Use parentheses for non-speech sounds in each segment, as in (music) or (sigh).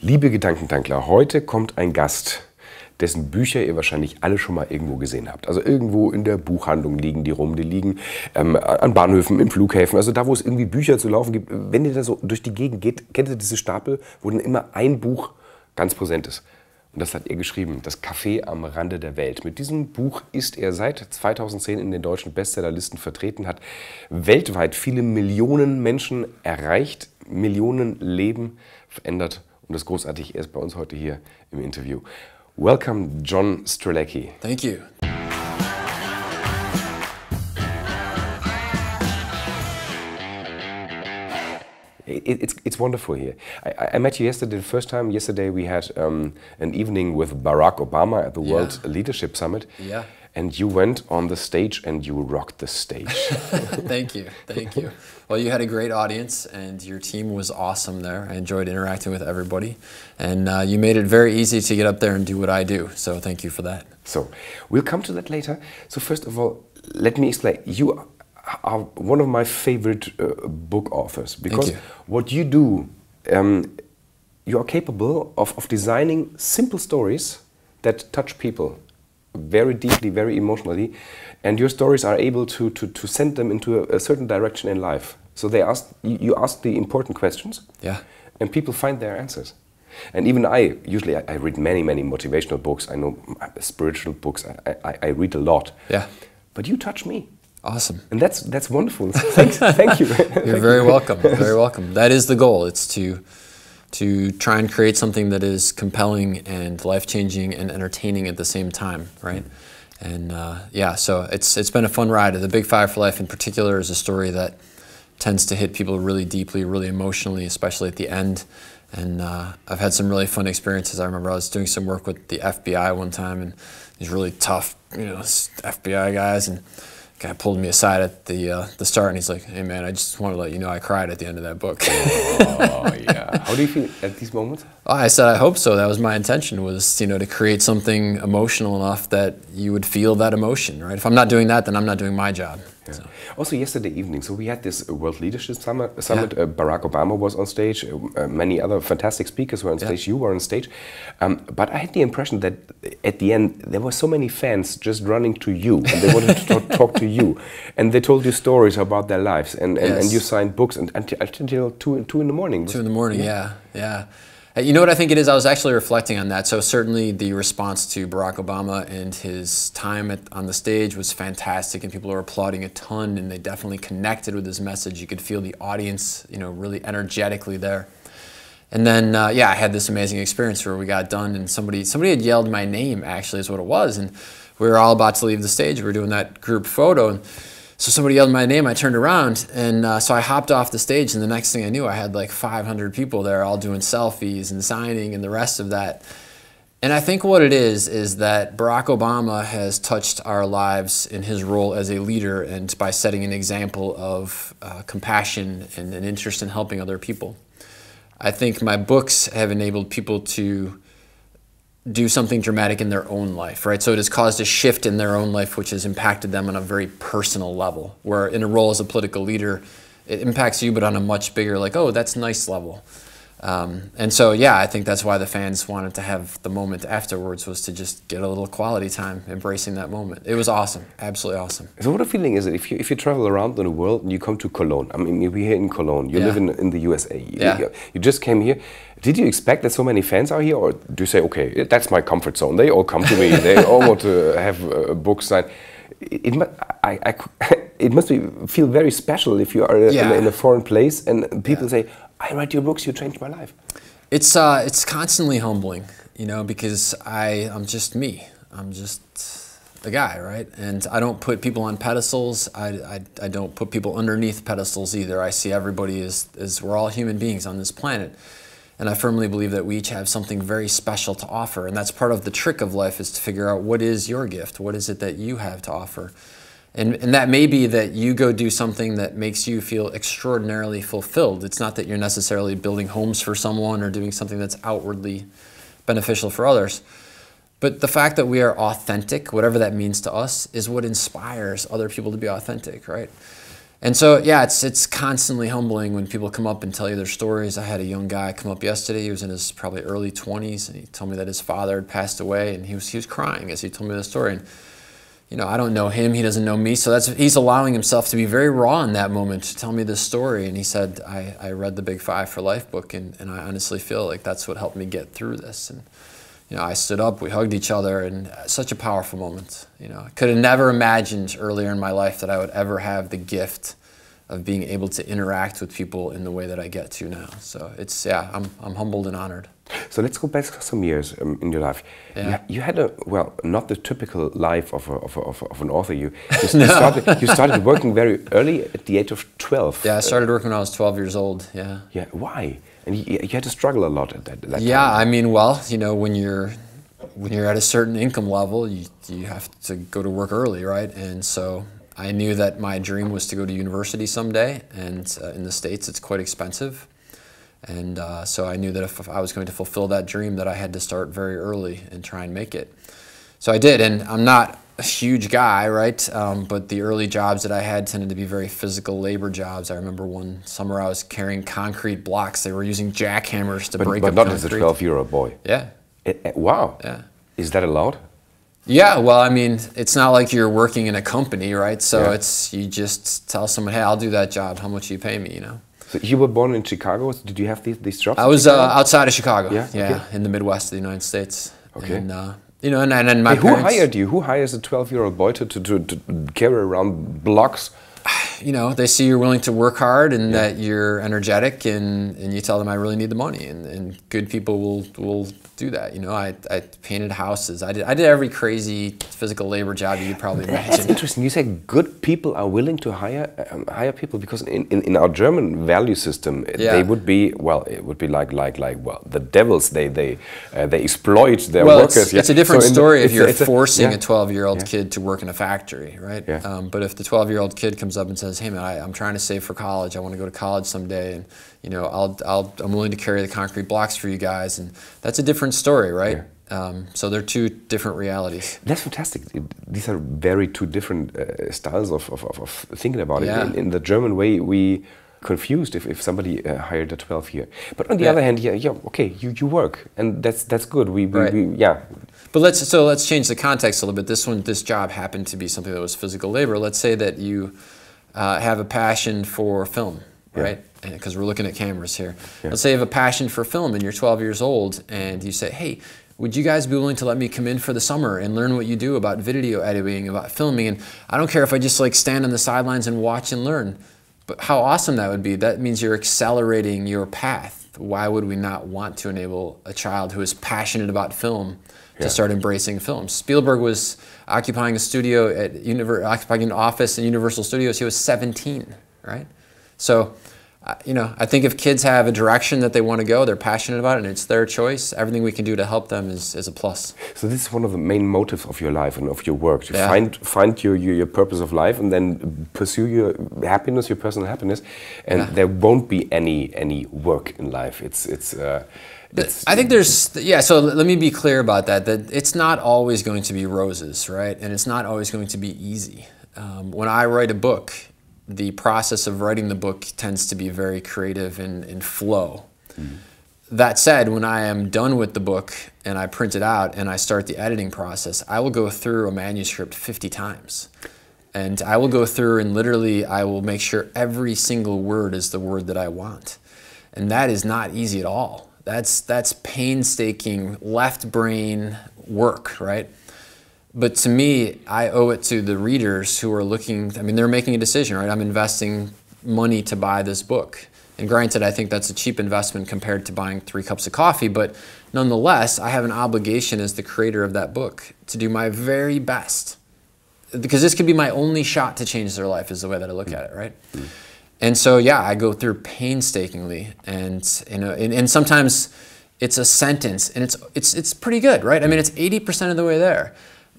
Liebe Gedankentankler, heute kommt ein Gast, dessen Bücher ihr wahrscheinlich alle schon mal irgendwo gesehen habt. Also irgendwo in der Buchhandlung liegen die rum, die liegen ähm, an Bahnhöfen, in Flughäfen, also da, wo es irgendwie Bücher zu laufen gibt. Wenn ihr da so durch die Gegend geht, kennt ihr diese Stapel, wo dann immer ein Buch ganz präsent ist. Und das hat er geschrieben, das Café am Rande der Welt. Mit diesem Buch ist er seit 2010 in den deutschen Bestsellerlisten vertreten, hat weltweit viele Millionen Menschen erreicht, Millionen Leben verändert Und das großartig, erst bei uns heute hier im Interview. Welcome, John Strelecki. Thank you. it's it's wonderful here. I, I, met you yesterday the first time. Yesterday we had um, an evening with Barack Obama at the World Leadership Summit. Yeah and you went on the stage and you rocked the stage. (laughs) thank you, thank you. Well, you had a great audience, and your team was awesome there. I enjoyed interacting with everybody, and uh, you made it very easy to get up there and do what I do. So thank you for that. So we'll come to that later. So first of all, let me explain. You are one of my favorite uh, book authors because you. what you do. Um, you are capable of, of designing simple stories that touch people very deeply, very emotionally, and your stories are able to, to, to send them into a, a certain direction in life. So they ask, you ask the important questions, yeah. and people find their answers. And even I, usually I, I, read many, many motivational books. I know spiritual books. I, I, I, read a lot. Yeah. But you touch me. Awesome. And that's that's wonderful. Thanks. (laughs) Thank you. You're Thank very you. welcome. Very welcome. That is the goal. It's to to try and create something that is compelling and life changing and entertaining at the same time, right? And uh, yeah, so it's it's been a fun ride. The Big Five for Life in particular is a story that tends to hit people really deeply, really emotionally, especially at the end. And uh, I've had some really fun experiences. I remember I was doing some work with the FBI one time, and these really tough, you know, FBI guys and guy pulled me aside at the uh, the start and he's like, "Hey man, I just want to let you know I cried at the end of that book." oh yeah. How do you feel at this moment? Oh, I said, I hope so. That was my intention was, you know, to create something emotional enough that you would feel that emotion, right? If I'm not doing that, then I'm not doing my job. Yeah. So. Also, yesterday evening, so we had this World Leadership Summit. summit. Yeah. Uh, Barack Obama was on stage. Uh, many other fantastic speakers were on stage. Yeah. You were on stage. Um, but I had the impression that at the end, there were so many fans just running to you and they wanted to talk, (laughs) talk, to you. And they told you stories about their lives. And, and, yes. and you signed books and, until, until two, two in the morning. Two in the morning, yeah. yeah. Uh, you know what I think it is? I was actually reflecting on that. So, certainly the response to Barack Obama and his time at, on the stage was fantastic, and people were applauding a ton, and they definitely connected with his message. You could feel the audience, you know, really energetically there. And then, uh, yeah, I had this amazing experience where we got done, and somebody somebody had yelled my name, actually, is what it was. And we were all about to leave the stage. We were doing that group photo. And, so somebody yelled my name. I turned around, and uh, so I hopped off the stage. And the next thing I knew, I had like 500 people there, all doing selfies and signing and the rest of that. And I think what it is is that Barack Obama has touched our lives in his role as a leader and by setting an example of uh, compassion and an interest in helping other people. I think my books have enabled people to do something dramatic in their own life, right? So it has caused a shift in their own life, which has impacted them on a very personal level. Where in a role as a political leader, it impacts you, but on a much bigger, like, oh, that's nice level. Um, and so, yeah, I think that's why the fans wanted to have the moment afterwards was to just get a little quality time, embracing that moment. It was awesome, absolutely awesome. So, what a feeling is it if you if you travel around in the world and you come to Cologne? I mean, we're here in Cologne. You yeah. live in, in the USA. You, yeah. You, you just came here. Did you expect that so many fans are here, or do you say, okay, that's my comfort zone? They all come to me. they all want to (laughs) have a book signed. It, it I, I, (laughs) it must be, feel very special if you are yeah. in, a, in, a foreign place and people yeah. say, I read your books, you changed my life. It's, uh, it's constantly humbling, you know, because I, I'm just me. I'm just a guy, right? And I don't put people on pedestals. I, I, I don't put people underneath pedestals either. I see everybody as, as we're all human beings on this planet. And I firmly believe that we each have something very special to offer. And that's part of the trick of life is to figure out what is your gift? What is it that you have to offer? And, and that may be that you go do something that makes you feel extraordinarily fulfilled. It's not that you're necessarily building homes for someone or doing something that's outwardly beneficial for others. But the fact that we are authentic, whatever that means to us, is what inspires other people to be authentic, right? And so, yeah, it's, it's constantly humbling when people come up and tell you their stories. I had a young guy come up yesterday. He was in his probably early 20s, and he told me that his father had passed away, and he was, he was crying as he told me the story. And, you know, I don't know him, he doesn't know me. So that's he's allowing himself to be very raw in that moment to tell me this story. And he said, I, I read the Big Five for Life book and, and I honestly feel like that's what helped me get through this. And you know, I stood up, we hugged each other, and uh, such a powerful moment. You know, I could have never imagined earlier in my life that I would ever have the gift of being able to interact with people in the way that I get to now. So it's yeah, I'm I'm humbled and honored. So let's go back some years um, in your life. Yeah. You, you, had a well, not the typical life of, a, of, a, of, a, of, an author. You you, no. (laughs) started, you started working very early at the age of twelve. Yeah, I started working when I was twelve years old. Yeah. Yeah. Why? And you, you had to struggle a lot at that. that yeah, time. I mean, well, you know, when you're when you're at a certain income level, you you have to go to work early, right? And so I knew that my dream was to go to university someday, and uh, in the states, it's quite expensive. And uh, so I knew that if I was going to fulfill that dream, that I had to start very early and try and make it. So I did, and I'm not a huge guy, right? Um, but the early jobs that I had tended to be very physical labor jobs. I remember one summer I was carrying concrete blocks. They were using jackhammers to but, break but up not as a 12 year old boy. Yeah. It, eh, it, eh, wow. Yeah. Is that allowed? Yeah, well, I mean, it's not like you're working in a company, right? So yeah. it's you just tell someone, "Hey, I'll do that job. How much you pay me?" You know. So you were born in Chicago. So did you have these, these jobs? I was uh, outside of Chicago. Yeah, yeah, okay. in the Midwest of the United States. Okay. And, uh, you know, and, and, my hey, parents, Who hired you? Who hires a 12-year-old boy to, to, to, to carry around blocks (sighs) you know, they see you're willing to work hard and yeah. that you're energetic and, and you tell them I really need the money and, and good people will, will do that. You know, I, I painted houses. I did, I did every crazy physical labor job you probably That's imagine. That's interesting. You say good people are willing to hire, um, hire people because in, in, in, our German value system, eh, yeah. they would be, well, it would be like, like, like, well, the devils, they, they, uh, they exploit their well, workers. It's, yeah. it's a different so story the, if you're forcing a 12-year-old kid to work in a factory, right? Um, but if the 12-year-old kid comes comes up and says, "Hey man, I, am trying to save for college. I want to go to college someday, and you know, I'll, I'll I'm willing to carry the concrete blocks for you guys." And that's a different story, right? Yeah. Um, so they're two different realities. That's fantastic. These are very two different uh, styles of, of, of, thinking about yeah. it. In, in, the German way, we confused if, if somebody uh, hired a 12 year. But on the yeah. other hand, yeah, yeah, okay, you, you work and that's that's good. We, we, right. we yeah. But let's so let's change the context a little bit. This one, this job happened to be something that was physical labor. Let's say that you uh, have a passion for film, yeah. right? Because we're looking at cameras here. Yeah. Let's say you have a passion for film and you're 12 years old and you say, hey, would you guys be willing to let me come in for the summer and learn what you do about video editing, about filming? And I don't care if I just like stand on the sidelines and watch and learn. But how awesome that would be. That means you're accelerating your path. Why would we not want to enable a child who is passionate about film yeah. to start embracing films. Spielberg was occupying a studio at Univer occupying an office in Universal Studios. He was 17, right? So, uh, you know, I think if kids have a direction that they want to go, they're passionate about it, and it's their choice. Everything we can do to help them is, is a plus. So this is one of the main motives of your life and of your work. To yeah. find find your, your, your purpose of life and then pursue your happiness, your personal happiness, and yeah. there won't be any any work in life. It's it's. Uh, I think there's yeah. So let me be clear about that. That it's not always going to be roses, right? And it's not always going to be easy. Um, when I write a book, the process of writing the book tends to be very creative and, and flow. Mm. That said, when I am done with the book and I print it out and I start the editing process, I will go through a manuscript 50 times. And I will go through and literally I will make sure every single word is the word that I want. And that is not easy at all. That's, that's painstaking left brain work, right? But to me, I owe it to the readers who are looking, I mean, they're making a decision, right? I'm investing money to buy this book. And granted, I think that's a cheap investment compared to buying three cups of coffee, but nonetheless, I have an obligation as the creator of that book to do my very best. Because this could be my only shot to change their life, is the way that I look at it, right? Mm -hmm. And so, yeah, I go through painstakingly, and you know, and, and sometimes it's a sentence, and it's it's it's pretty good, right? I mean, it's eighty percent of the way there,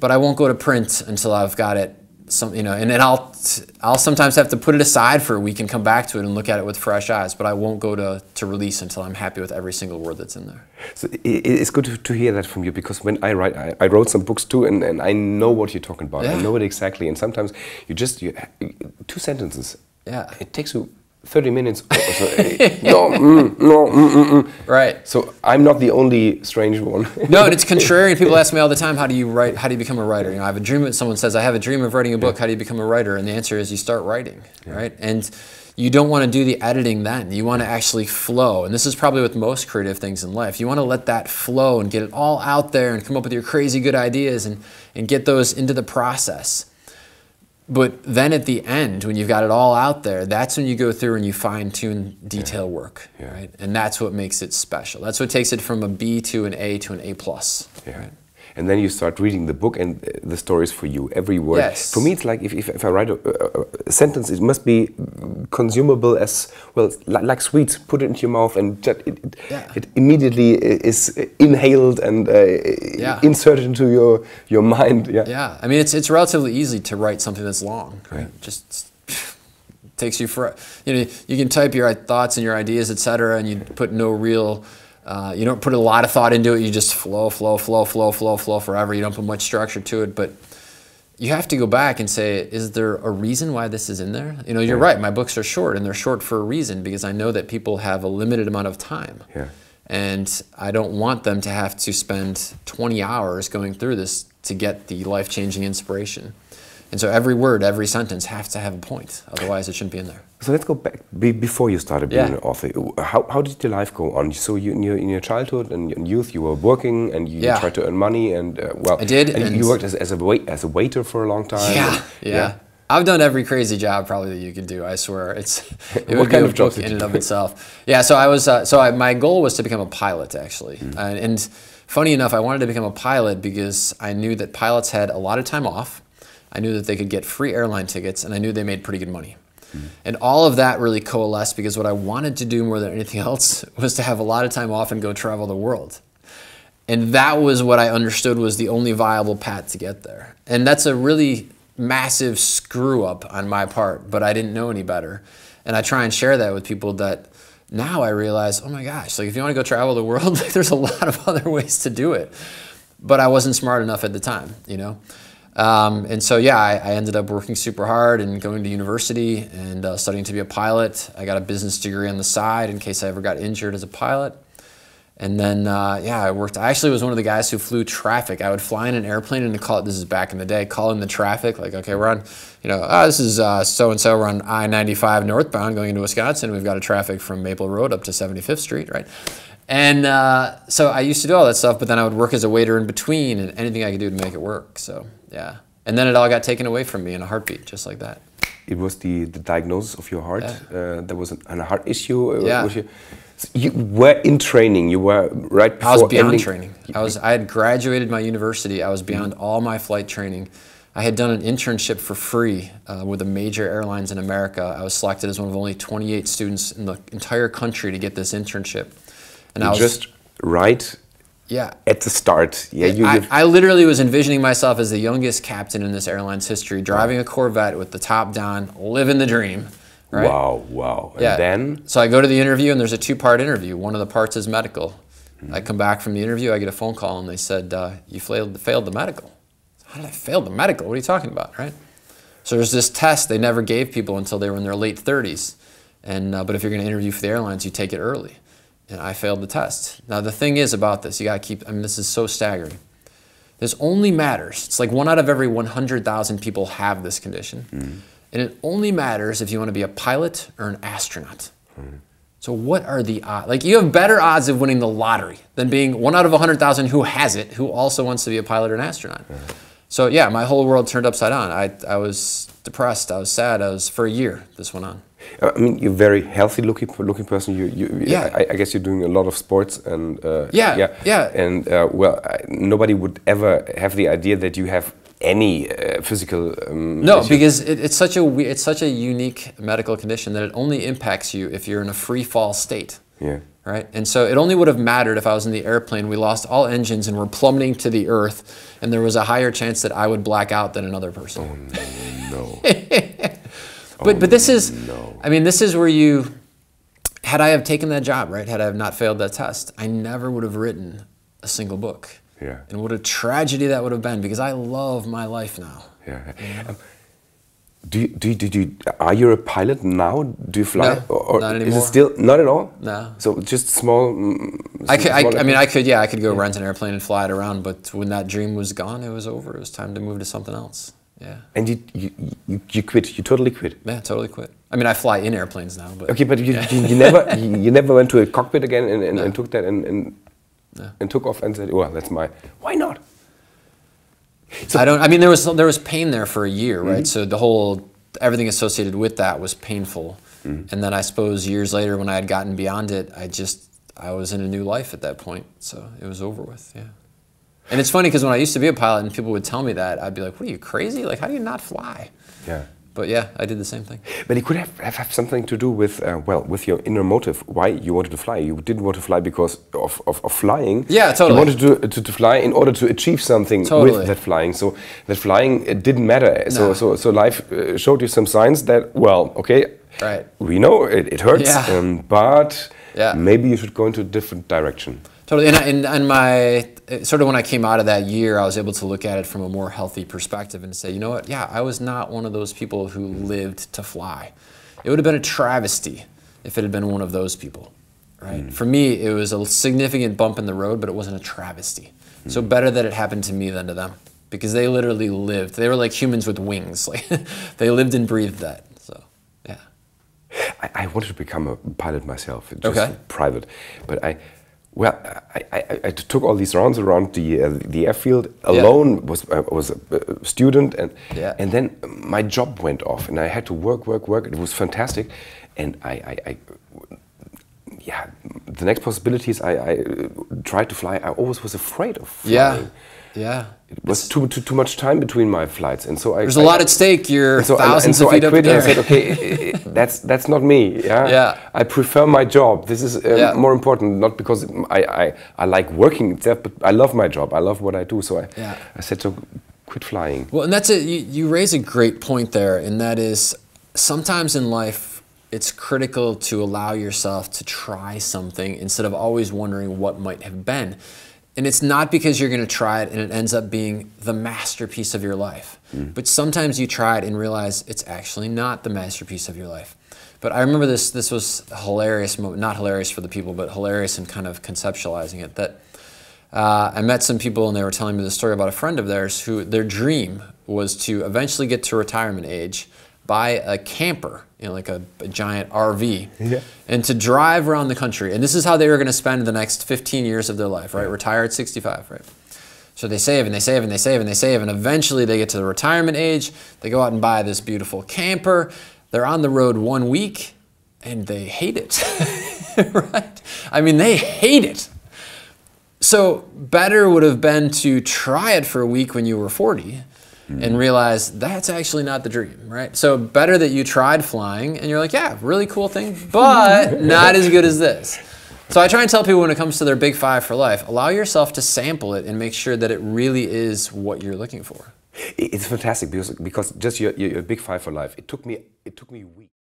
but I won't go to print until I've got it, some you know, and then I'll I'll sometimes have to put it aside for a week and come back to it and look at it with fresh eyes, but I won't go to to release until I'm happy with every single word that's in there. So it's good to hear that from you because when I write, I, I wrote some books too, and, and I know what you're talking about. Yeah. I know it exactly, and sometimes you just you, two sentences yeah. It takes you 30 minutes. (laughs) so, eh, no, mm, no, mm, mm, mm, Right. So I'm not the only strange one. no, and it's (laughs) contrary. People ask me all the time, how do you write? How do you become a writer? You know, I have a dream. Someone says, I have a dream of writing a book. How do you become a writer? And the answer is you start writing, yeah. right? And you don't want to do the editing then. You want to actually flow. And this is probably with most creative things in life. You want to let that flow and get it all out there and come up with your crazy good ideas and, and get those into the process. But then at the end, when you've got it all out there, that's when you go through and you fine tune detail yeah. work, yeah. right? And that's what makes it special. That's what takes it from a B to an A to an A plus. Yeah. Right? and then you start reading the book, and the story is for you. Every word. Yes. For me, it's like if, if, if I write a, a, a, sentence, it must be consumable as well, like, like sweets. Put it into your mouth, and just, it, yeah. it immediately is inhaled and uh, yeah. inserted into your your mind. Yeah. Yeah. I mean, it's it's relatively easy to write something that's long. Right. right? Just takes you for you know you can type your thoughts and your ideas etc and you put no real uh, you don't put a lot of thought into it. You just flow, flow, flow, flow, flow, flow forever. You don't put much structure to it, but you have to go back and say, is there a reason why this is in there? You know, you're yeah. right. My books are short, and they're short for a reason because I know that people have a limited amount of time. Yeah. And I don't want them to have to spend 20 hours going through this to get the life changing inspiration. And so every word, every sentence has to have a point. Otherwise, it shouldn't be in there. So let's go back be, before you started being yeah. an author. How, how did your life go on? So you, in, your, in your childhood and youth, you were working and you yeah. tried to earn money and uh, well, I did. And, and you worked as, as a wait, as a waiter for a long time. Yeah, and, yeah, yeah. I've done every crazy job probably that you could do. I swear, it's (laughs) it what would kind be of job in and of itself. Yeah, so I was uh, so I, my goal was to become a pilot actually, mm. and funny enough, I wanted to become a pilot because I knew that pilots had a lot of time off I knew that they could get free airline tickets, and I knew they made pretty good money. Mm. And all of that really coalesced because what I wanted to do more than anything (laughs) else was to have a lot of time off and go travel the world. And that was what I understood was the only viable path to get there. And that's a really massive screw up on my part, but I didn't know any better. And I try and share that with people that now I realize, oh my gosh, like if you want to go travel the (laughs) world, like (laughs) there's a lot of other ways to do it. But I wasn't smart enough at the time, you know? Um, and so, yeah, I, I, ended up working super hard and going to university and uh, studying to be a pilot. I got a business degree on the side in case I ever got injured as a pilot. And then, uh, yeah, I worked. I actually was one of the guys who flew traffic. I would fly in an airplane and call it, this is back in the day, call in the traffic, like, okay, we're on, you know, oh, this is uh, so and so, we're on I 95 northbound going into Wisconsin. We've got a traffic from Maple Road up to 75th Street, right? And uh, so I used to do all that stuff, but then I would work as a waiter in between and anything I could do to make it work. So yeah. And then it all got taken away from me in a heartbeat, just like that. It was the, the diagnosis of your heart. Yeah. Uh, there was an, heart issue. Uh, yeah. You, you, were in training. You were right before. I was beyond ending. training. I was. I had graduated my university. I was beyond mm. all my flight training. I had done an internship for free uh, with the major airlines in America. I was selected as one of only 28 students in the entire country to get this internship. And you I was just right yeah. At the start, yeah, you. I, I, literally was envisioning myself as the youngest captain in this airline's history, driving a Corvette with the top down, living the dream. Right? Wow, wow. Yeah. And then? So I go to the interview, and there's a two-part interview. One of the parts is medical. Mm -hmm. I come back from the interview, I get a phone call, and they said, uh, "You failed, failed the medical." How did I fail the medical? What are you talking about, right? So there's this test they never gave people until they were in their late 30s, and uh, but if you're going to interview for the airlines, you take it early and I failed the test. Now, the thing is about this, you got to keep, I mean, this is so staggering. This only matters, it's like one out of every 100,000 people have this condition. Mm. And it only matters if you want to be a pilot or an astronaut. Mm. So, what are the odds? Like, you have better odds of winning the lottery than being one out of 100,000 who has it, who also wants to be a pilot or an astronaut. Mm. So, yeah, my whole world turned upside down. I, I was depressed, I was sad, I was for a year, this went on. Uh, I mean, you're very healthy looking looking person. You, you yeah. I, I, guess you're doing a lot of sports and uh, yeah, yeah, yeah. And uh, well, I, nobody would ever have the idea that you have any uh, physical. Um, no, issue. because it, it's such a it's such a unique medical condition that it only impacts you if you're in a free fall state. Yeah. Right. And so it only would have mattered if I was in the airplane. We lost all engines and were plummeting to the earth, and there was a higher chance that I would black out than another person. Oh no. (laughs) But but this is, oh, no. I mean, this is where you. Had I have taken that job, right? Had I have not failed that test, I never would have written a single book. Yeah. And what a tragedy that would have been because I love my life now. Yeah. You um, do you, do you, did you are you a pilot now? Do you fly? No, or, or not anymore. Is it still not at all? No. So just small. Mm, I could. Small I, I, mean, I could. Yeah, I could go yeah. rent an airplane and fly it around. But when that dream was gone, it was over. It was time to move to something else. Yeah. And you, you, you, you quit. You totally quit. Yeah, totally quit. I mean, I fly in airplanes now, but okay, but you, yeah. you, you, never (laughs) you, you, never went to a cockpit again and, and, no. and took that and and, and took off and said, "Well, that's my why not." So I don't. I mean, there was there was pain there for a year, right? Mm -hmm. So the whole everything associated with that was painful, mm -hmm. and then I suppose years later, when I had gotten beyond it, I just I was in a new life at that point, so it was over with. Yeah. And it's funny because when I used to be a pilot and people would tell me that, I'd be like, what are you crazy? Like, how do you not fly? Yeah. But yeah, I did the same thing. But it could have, have, have something to do with, uh, well, with your inner motive, why you wanted to fly. You didn't want to fly because of, of, of flying. Yeah, totally. You wanted to, to, to, fly in order to achieve something totally. with that flying. So that flying, it didn't matter. No. So, so, so life uh, showed you some signs that, well, okay, right. we know it, it hurts, yeah. um, but yeah. maybe you should go into a different direction. Totally. And, and, and my, sort of when I came out of that year, I was able to look at it from a more healthy perspective and say, you know what? Yeah, I was not one of those people who lived to fly. It would have been a travesty if it had been one of those people, right? Mm. For me, it was a significant bump in the road, but it wasn't a travesty. Mm. So better that it happened to me than to them because they literally lived. They were like humans with wings. (laughs) Like they lived and breathed that. So, yeah. I, I wanted to become a pilot myself, just okay. private, but I well, I, I, I, took all these rounds around the uh, the airfield alone. Yeah. Was I uh, was a uh, student, and yeah. and then my job went off, and I had to work, work, work. It was fantastic, and I, I, I yeah, the next possibilities I, I uh, tried to fly, I always was afraid of flying. Yeah. Yeah. It was too, too, too much time between my flights, and so I. There's I, a lot at stake. You're so thousands I, so of feet I quit up there. And I said, okay, (laughs) that's that's not me. Yeah. Yeah. I prefer my job. This is um, yeah. more important, not because I, I I like working itself, but I love my job. I love what I do. So I yeah. I said so quit flying. Well, and that's it. You, you raise a great point there, and that is sometimes in life it's critical to allow yourself to try something instead of always wondering what might have been. And it's not because you're going to try it and it ends up being the masterpiece of your life. Mm. But sometimes you try it and realize it's actually not the masterpiece of your life. But I remember this, this was hilarious, not hilarious for the people, but hilarious in kind of conceptualizing it. That uh, I met some people and they were telling me the story about a friend of theirs who their dream was to eventually get to retirement age buy a camper, you know, like a, a giant RV, yeah. and to drive around the country. And this is how they were going to spend the next 15 years of their life, right? right? Retire at 65, right? So they save and they save and they save and they save, and eventually they get to the retirement age. They go out and buy this beautiful camper. They're on the road one week and they hate it, (laughs) right? I mean, they hate it. So, better would have been to try it for a week when you were 40 and mm-hmm. realize that's actually not the dream, right? So better that you tried flying and you're like, yeah, really cool thing, but (laughs) not as good as this. So I try and tell people when it comes to their big five for life, allow yourself to sample it and make sure that it really is what you're looking for. It's fantastic because, because just your, your, your big five for life, it took me, it took me weeks.